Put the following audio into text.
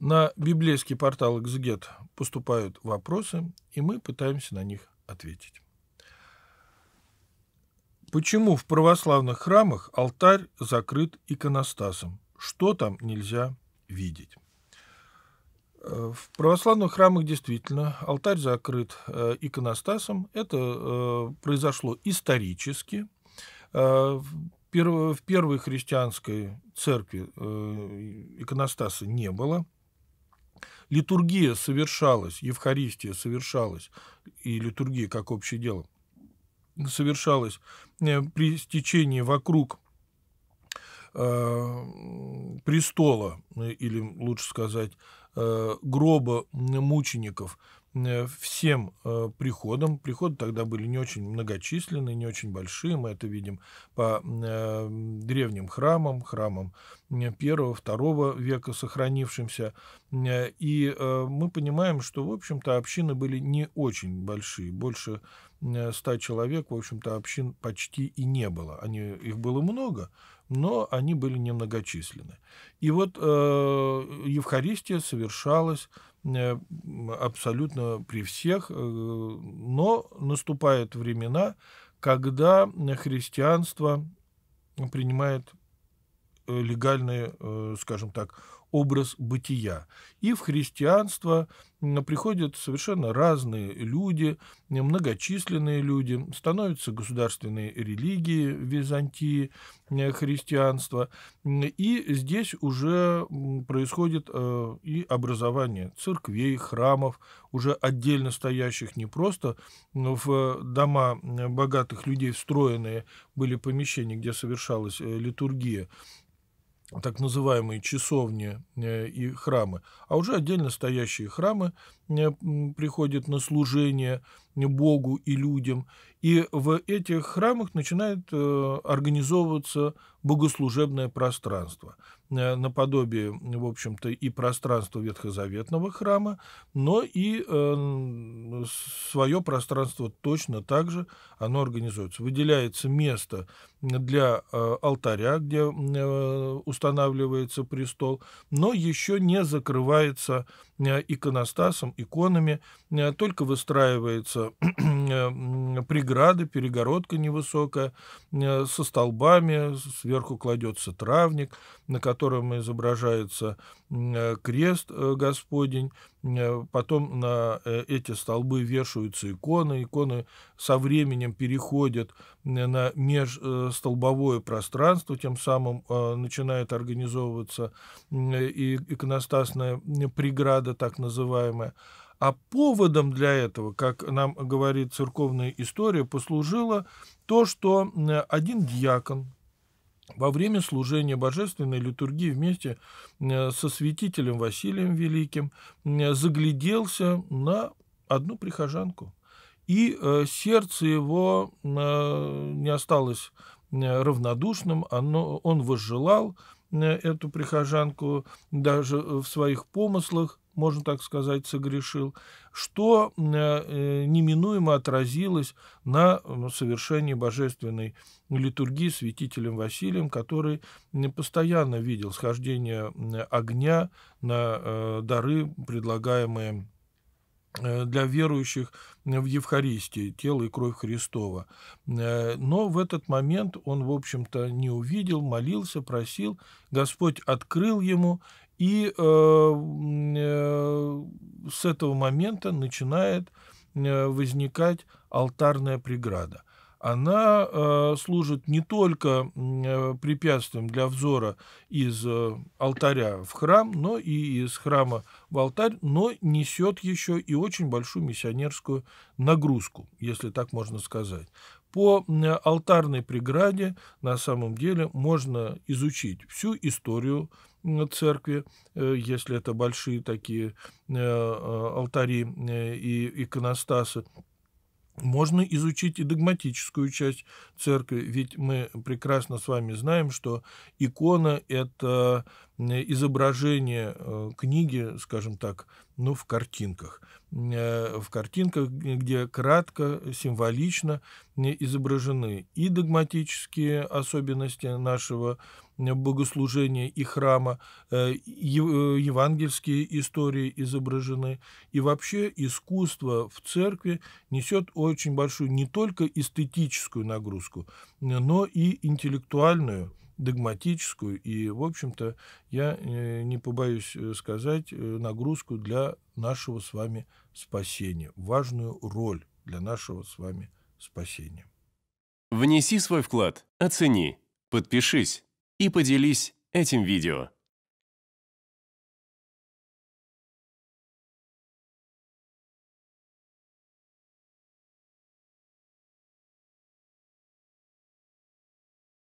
На библейский портал «Экзегет» поступают вопросы, и мы пытаемся на них ответить. Почему в православных храмах алтарь закрыт иконостасом? Что там нельзя видеть? Э, в православных храмах действительно алтарь закрыт э, иконостасом. Это э, произошло исторически. В первой христианской церкви иконостаса не было – литургия совершалась, Евхаристия совершалась, и литургия как общее дело совершалась э, при стечении вокруг э, престола, э, или лучше сказать, гроба мучеников – Э, всем э, приходам. Приходы тогда были не очень многочисленные, не очень большие. Мы это видим по э, древним храмам, храмам первого, второго века сохранившимся. И мы понимаем, что, в общем-то, общины были не очень большие. Больше ста человек, в общем-то, общин почти и не было. Они, их было много, но они были немногочисленны. И вот э, Евхаристия совершалась Э, абсолютно при всех, э, но наступают времена, когда христианство принимает э, легальные, скажем так, образ бытия. И в христианство приходят совершенно разные люди, многочисленные люди, становятся государственные религии Византии, христианство. И здесь уже происходит э, и образование церквей, храмов, уже отдельно стоящих, не просто в дома богатых людей встроенные были помещения, где совершалась э, литургия, так называемые часовни э, и храмы, а уже отдельно стоящие храмы э, приходят на служение Богу и людям. И в этих храмах начинает э, организовываться богослужебное пространство. Э, наподобие, в общем-то, и пространства Ветхозаветного храма, но и э, свое пространство точно так же оно организуется. Выделяется место для э, алтаря, где устанавливается престол, но еще не закрывается иконостасом, иконами, только выстраивается э, преграда, перегородка невысокая, со столбами, сверху кладется травник, на котором котором изображается э, крест э, Господень. Э, потом на эти столбы вешаются иконы. Иконы со временем переходят на межстолбовое пространство, тем самым начинает организовываться и иконостасная преграда, так называемая. А поводом для этого, как нам говорит церковная история, послужило то, что один диакон, во время служения божественной литургии вместе э, со святителем Василием Великим э, загляделся на одну прихожанку. И э, сердце его не осталось равнодушным, оно, он возжелал эту прихожанку даже в своих помыслах, можно так сказать, согрешил, что э, э, неминуемо отразилось на совершении божественной литургии святителем Василием, который постоянно видел схождение огня на э, дары, предлагаемые для верующих в Евхаристии, тело и кровь Христова. Но в этот момент он, в общем-то, не увидел, молился, просил. Господь открыл ему, и э, э, с этого момента начинает э, возникать алтарная преграда. Она э, служит не только э, препятствием для взора из э, алтаря в храм, но и из храма в алтарь, но несет еще и очень большую миссионерскую нагрузку, если так можно сказать. По алтарной преграде на самом деле можно изучить всю историю церкви, э, если это большие такие э, э, алтари и иконостасы, можно изучить и догматическую часть церкви, ведь мы прекрасно с вами знаем, что икона – это изображение э, книги, скажем так, ну, в картинках. Э, в картинках, где кратко, символично изображены и догматические особенности нашего богослужения и храма, э, евангельские истории изображены. И вообще искусство в церкви несет очень большую не только эстетическую нагрузку, но и интеллектуальную – догматическую и, в общем-то, я э, не побоюсь э, сказать, э, нагрузку для нашего с вами спасения, важную роль для нашего с вами спасения. Внеси свой вклад, оцени, подпишись и поделись этим видео.